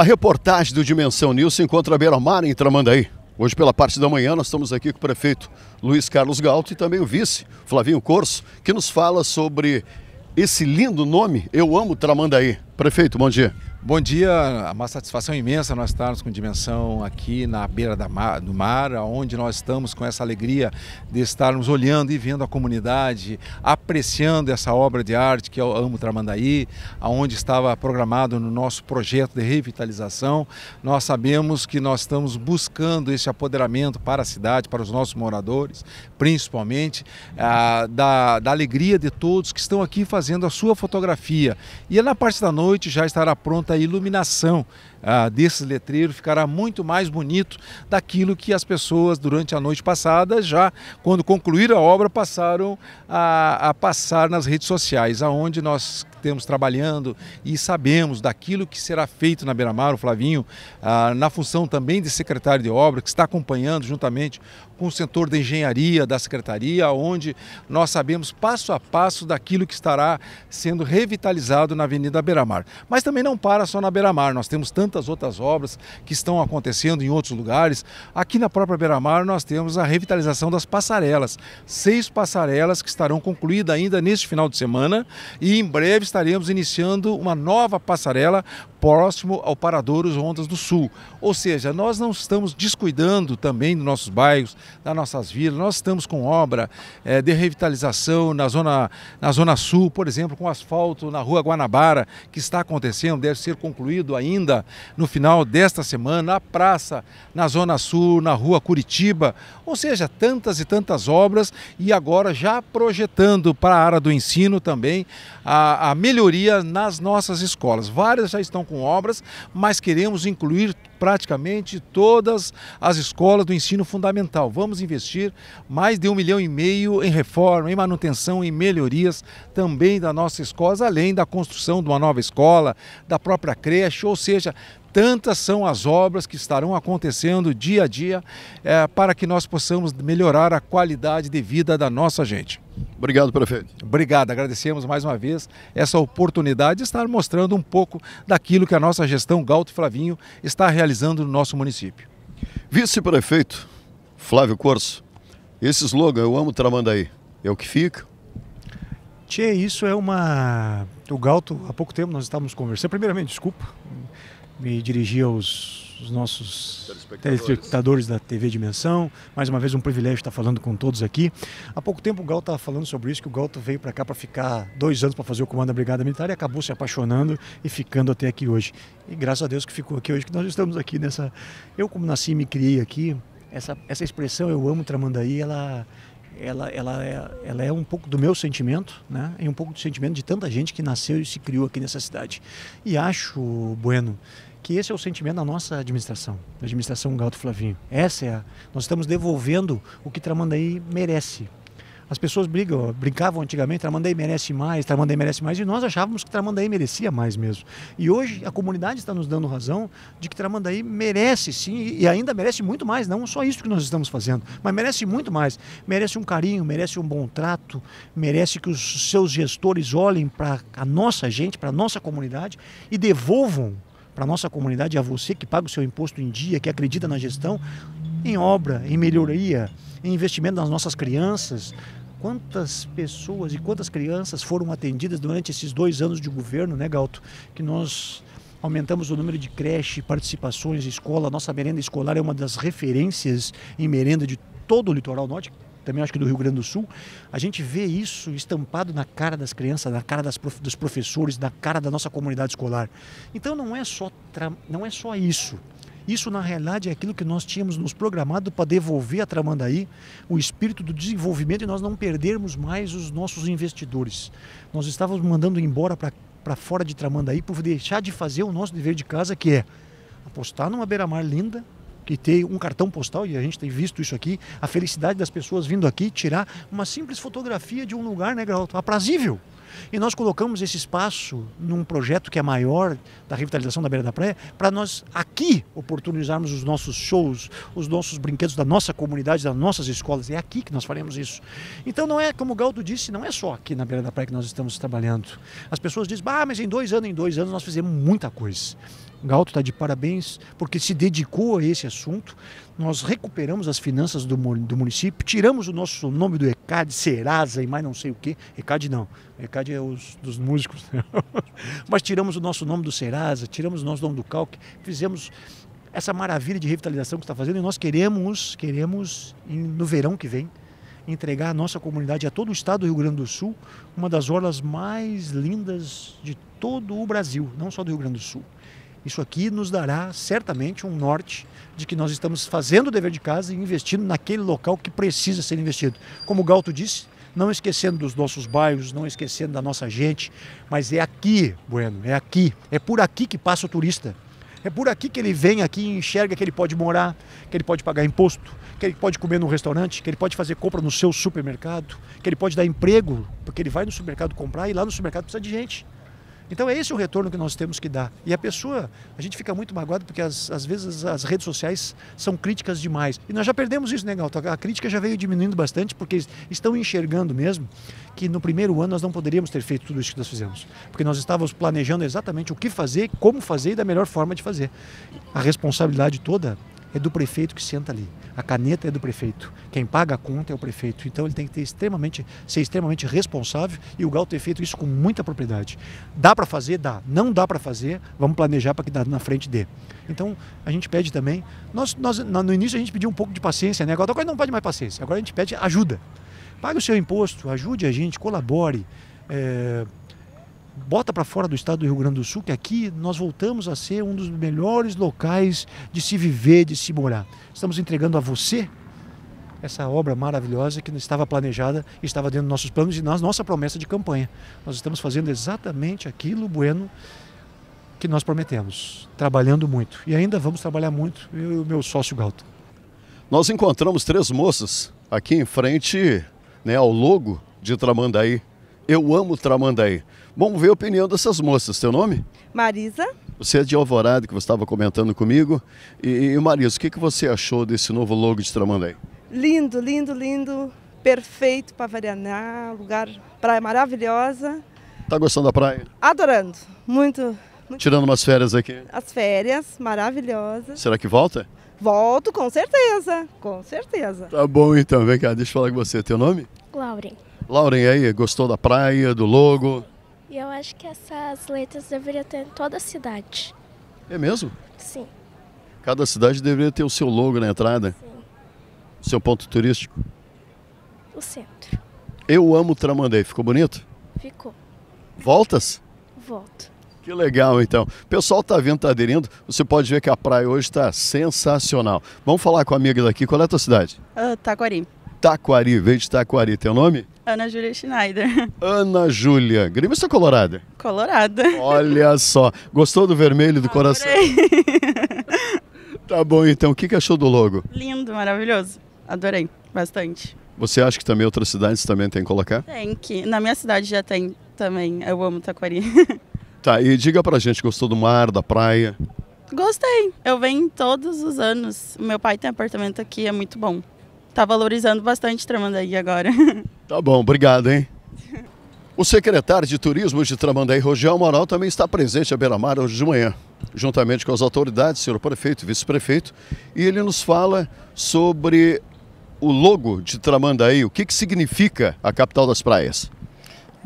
A reportagem do Dimensão News se encontra à beira-mar em Tramandaí. Hoje, pela parte da manhã, nós estamos aqui com o prefeito Luiz Carlos Galto e também o vice, Flavinho Corso, que nos fala sobre esse lindo nome, Eu Amo Tramandaí. Prefeito, bom dia. Bom dia, uma satisfação imensa nós estarmos com Dimensão aqui na beira do mar, onde nós estamos com essa alegria de estarmos olhando e vendo a comunidade, apreciando essa obra de arte que é o Amo Tramandaí, aonde estava programado no nosso projeto de revitalização. Nós sabemos que nós estamos buscando esse apoderamento para a cidade, para os nossos moradores, principalmente ah, da, da alegria de todos que estão aqui fazendo a sua fotografia. E na parte da noite já estará pronta iluminação ah, desses letreiros ficará muito mais bonito daquilo que as pessoas durante a noite passada, já quando concluíram a obra, passaram a, a passar nas redes sociais, aonde nós temos trabalhando e sabemos daquilo que será feito na Beira-Mar, o Flavinho, ah, na função também de secretário de obra, que está acompanhando juntamente com o setor de engenharia da secretaria, onde nós sabemos passo a passo daquilo que estará sendo revitalizado na Avenida Beira-Mar. Mas também não para só na Beira-Mar, nós temos tantas outras obras que estão acontecendo em outros lugares. Aqui na própria Beira-Mar nós temos a revitalização das passarelas, seis passarelas que estarão concluídas ainda neste final de semana e em breve estarão estaremos iniciando uma nova passarela próximo ao Paradouros Rondas do Sul. Ou seja, nós não estamos descuidando também dos nossos bairros, das nossas vilas, nós estamos com obra é, de revitalização na zona, na zona sul, por exemplo, com asfalto na rua Guanabara, que está acontecendo, deve ser concluído ainda no final desta semana, a praça na zona sul, na rua Curitiba, ou seja, tantas e tantas obras e agora já projetando para a área do ensino também a, a melhoria nas nossas escolas. Várias já estão com obras, mas queremos incluir praticamente todas as escolas do ensino fundamental. Vamos investir mais de um milhão e meio em reforma, em manutenção, e melhorias também da nossa escola, além da construção de uma nova escola, da própria creche, ou seja, tantas são as obras que estarão acontecendo dia a dia é, para que nós possamos melhorar a qualidade de vida da nossa gente. Obrigado, prefeito. Obrigado, agradecemos mais uma vez essa oportunidade de estar mostrando um pouco daquilo que a nossa gestão Galto Flavinho está realizando no nosso município. Vice-prefeito Flávio Corso, esse slogan, eu amo Tramandaí, é o que fica? Tchê, isso é uma... O Galto, há pouco tempo nós estávamos conversando, primeiramente, desculpa, me dirigi aos os nossos telespectadores. da TV Dimensão. Mais uma vez, um privilégio estar falando com todos aqui. Há pouco tempo o Gal estava falando sobre isso, que o Galto veio para cá para ficar dois anos para fazer o comando da Brigada Militar e acabou se apaixonando e ficando até aqui hoje. E graças a Deus que ficou aqui hoje, que nós estamos aqui nessa... Eu, como nasci e me criei aqui, essa, essa expressão eu amo Tramandaí, ela, ela, ela, é, ela é um pouco do meu sentimento, né? E um pouco do sentimento de tanta gente que nasceu e se criou aqui nessa cidade. E acho, Bueno, que esse é o sentimento da nossa administração, da administração Galto Flavinho. Essa é a, nós estamos devolvendo o que Tramandaí merece. As pessoas brigam, brincavam antigamente, Tramandaí merece mais, Tramandaí merece mais, e nós achávamos que Tramandaí merecia mais mesmo. E hoje a comunidade está nos dando razão de que Tramandaí merece sim, e ainda merece muito mais, não só isso que nós estamos fazendo, mas merece muito mais. Merece um carinho, merece um bom trato, merece que os seus gestores olhem para a nossa gente, para a nossa comunidade e devolvam para a nossa comunidade, a você que paga o seu imposto em dia, que acredita na gestão, em obra, em melhoria, em investimento nas nossas crianças. Quantas pessoas e quantas crianças foram atendidas durante esses dois anos de governo, né, Galto? Que nós aumentamos o número de creche, participações, escola. Nossa merenda escolar é uma das referências em merenda de todo o litoral norte, também acho que do Rio Grande do Sul, a gente vê isso estampado na cara das crianças, na cara prof, dos professores, na cara da nossa comunidade escolar. Então não é só, não é só isso. Isso, na realidade, é aquilo que nós tínhamos nos programado para devolver a Tramandaí o espírito do desenvolvimento e nós não perdermos mais os nossos investidores. Nós estávamos mandando embora para fora de Tramandaí por deixar de fazer o nosso dever de casa, que é apostar numa beira-mar linda, que tem um cartão postal, e a gente tem visto isso aqui, a felicidade das pessoas vindo aqui tirar uma simples fotografia de um lugar, né, Grauto? Aprazível. E nós colocamos esse espaço num projeto que é maior da revitalização da Beira da Praia, para nós aqui oportunizarmos os nossos shows, os nossos brinquedos da nossa comunidade, das nossas escolas. É aqui que nós faremos isso. Então não é, como o Galdo disse, não é só aqui na Beira da Praia que nós estamos trabalhando. As pessoas dizem, ah, mas em dois anos, em dois anos nós fizemos muita coisa. Galto está de parabéns, porque se dedicou a esse assunto. Nós recuperamos as finanças do, do município, tiramos o nosso nome do ECAD, Serasa e mais não sei o quê. ECAD não, ECAD é os dos músicos. Né? Mas tiramos o nosso nome do Serasa, tiramos o nosso nome do Calc, fizemos essa maravilha de revitalização que está fazendo e nós queremos, queremos no verão que vem, entregar a nossa comunidade, a todo o estado do Rio Grande do Sul, uma das orlas mais lindas de todo o Brasil, não só do Rio Grande do Sul. Isso aqui nos dará certamente um norte de que nós estamos fazendo o dever de casa e investindo naquele local que precisa ser investido. Como o Galto disse, não esquecendo dos nossos bairros, não esquecendo da nossa gente, mas é aqui, Bueno, é aqui, é por aqui que passa o turista. É por aqui que ele vem aqui e enxerga que ele pode morar, que ele pode pagar imposto, que ele pode comer num restaurante, que ele pode fazer compra no seu supermercado, que ele pode dar emprego, porque ele vai no supermercado comprar e lá no supermercado precisa de gente. Então é esse o retorno que nós temos que dar. E a pessoa, a gente fica muito magoado porque as, às vezes as redes sociais são críticas demais. E nós já perdemos isso, né, Galto? A crítica já veio diminuindo bastante porque estão enxergando mesmo que no primeiro ano nós não poderíamos ter feito tudo isso que nós fizemos. Porque nós estávamos planejando exatamente o que fazer, como fazer e da melhor forma de fazer. A responsabilidade toda é do prefeito que senta ali. A caneta é do prefeito. Quem paga a conta é o prefeito. Então ele tem que ter extremamente, ser extremamente responsável e o Gal ter feito isso com muita propriedade. Dá para fazer? Dá. Não dá para fazer? Vamos planejar para que na frente dê. Então a gente pede também. Nós, nós, no início a gente pediu um pouco de paciência, né? Agora, agora não pode mais paciência. Agora a gente pede ajuda. Pague o seu imposto, ajude a gente, colabore. É, bota para fora do estado do Rio Grande do Sul, que aqui nós voltamos a ser um dos melhores locais de se viver, de se morar. Estamos entregando a você essa obra maravilhosa que estava planejada, estava dentro dos nossos planos e na nossa promessa de campanha. Nós estamos fazendo exatamente aquilo bueno que nós prometemos, trabalhando muito. E ainda vamos trabalhar muito, eu e o meu sócio Galto. Nós encontramos três moças aqui em frente, né, ao logo de Tramandaí. Eu amo Tramandaí. Vamos ver a opinião dessas moças. Seu nome? Marisa. Você é de Alvorada, que você estava comentando comigo. E, e Marisa, o que, que você achou desse novo logo de Tramandaí? Lindo, lindo, lindo. Perfeito para Varianá, lugar, praia maravilhosa. Tá gostando da praia? Adorando, muito, muito. Tirando umas férias aqui? As férias, maravilhosas. Será que volta? Volto, com certeza, com certeza. Tá bom então, vem cá, deixa eu falar com você. Teu nome? Lauren. Lauren, aí, gostou da praia, do logo? E eu acho que essas letras deveriam ter em toda a cidade. É mesmo? Sim. Cada cidade deveria ter o seu logo na entrada? Sim. O seu ponto turístico? O centro. Eu amo Tramandei, ficou bonito? Ficou. Voltas? Volto. Que legal, então. O pessoal tá vendo, tá aderindo. Você pode ver que a praia hoje está sensacional. Vamos falar com a amiga daqui. Qual é a tua cidade? Uh, Taquari. Taquari, veio de Taquari. Teu nome? Ana Júlia Schneider. Ana Júlia. grêmio ou Colorada? Colorada. Olha só. Gostou do vermelho do Adorei. coração? tá bom, então. O que, que achou do logo? Lindo, maravilhoso. Adorei. Bastante. Você acha que também outras cidades também tem que colocar? Tem que. Na minha cidade já tem também. Eu amo Taquari. Tá, e diga pra gente, gostou do mar, da praia? Gostei. Eu venho todos os anos. Meu pai tem apartamento aqui, é muito bom. Tá valorizando bastante Tramandaí agora. Tá bom, obrigado, hein? O secretário de Turismo de Tramandaí, Rogério Moral, também está presente à beira-mar hoje de manhã, juntamente com as autoridades, senhor prefeito e vice-prefeito, e ele nos fala sobre o logo de Tramandaí, o que, que significa a capital das praias.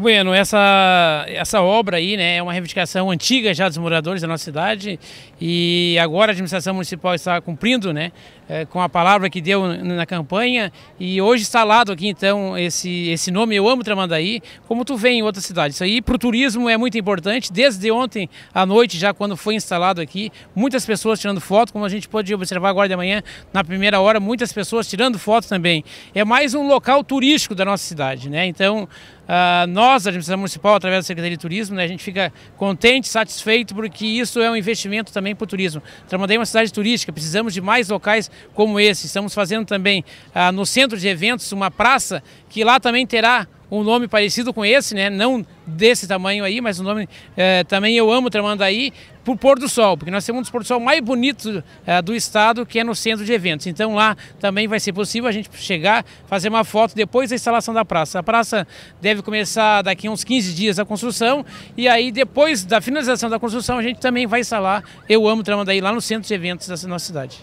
Bueno, essa, essa obra aí né, é uma reivindicação antiga já dos moradores da nossa cidade e agora a administração municipal está cumprindo né, é, com a palavra que deu na campanha e hoje está instalado aqui então esse, esse nome Eu Amo Tramandaí, como tu vê em outras cidades. Isso aí para o turismo é muito importante, desde ontem à noite já quando foi instalado aqui, muitas pessoas tirando foto, como a gente pode observar agora de manhã na primeira hora, muitas pessoas tirando foto também. É mais um local turístico da nossa cidade, né? Então ah, nós, a administração municipal, através da Secretaria de Turismo, né, a gente fica contente, satisfeito, porque isso é um investimento também para o turismo. Tramandaí é uma cidade turística, precisamos de mais locais como esse. Estamos fazendo também uh, no centro de eventos uma praça que lá também terá um nome parecido com esse, né? Não desse tamanho aí, mas um nome é, também eu amo Tramandaí por pôr do sol, porque nós temos um dos pôr do sol mais bonitos é, do estado, que é no centro de eventos. Então lá também vai ser possível a gente chegar, fazer uma foto depois da instalação da praça. A praça deve começar daqui a uns 15 dias a construção e aí depois da finalização da construção a gente também vai instalar Eu Amo Tramandaí lá no centro de eventos da nossa cidade.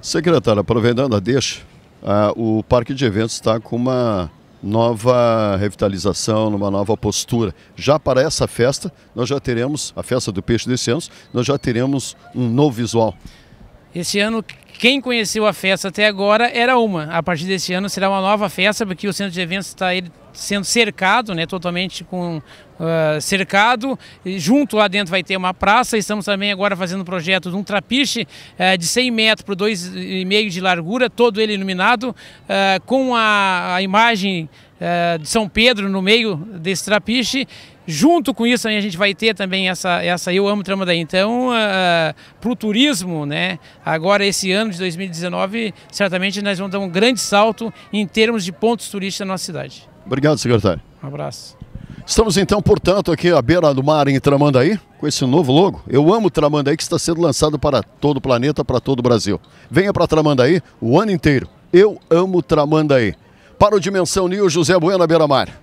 Secretário, aproveitando a deixa, ah, o parque de eventos está com uma nova revitalização, numa nova postura. Já para essa festa, nós já teremos, a festa do peixe desse ano, nós já teremos um novo visual. Esse ano, quem conheceu a festa até agora era uma. A partir desse ano será uma nova festa, porque o centro de eventos está ele sendo cercado, né, totalmente com uh, cercado. E junto lá dentro vai ter uma praça. Estamos também agora fazendo um projeto de um trapiche uh, de 100 metros por 2,5 de largura, todo ele iluminado, uh, com a, a imagem eh, de São Pedro no meio desse trapiche. Junto com isso a gente vai ter também essa, essa Eu Amo Daí. Então, uh, ah, para o turismo, né, agora esse ano de 2019, certamente nós vamos dar um grande salto em termos de pontos turísticos da nossa cidade. Obrigado, secretário. Um abraço. Estamos então, portanto, aqui à beira do mar em Tramandaí, com esse novo logo. Eu amo Tramandaí, que está sendo lançado para todo o planeta, para todo o Brasil. Venha para Tramandaí o ano inteiro. Eu amo Tramandaí. Para o Dimensão Nil, José Bueno, à beira-mar.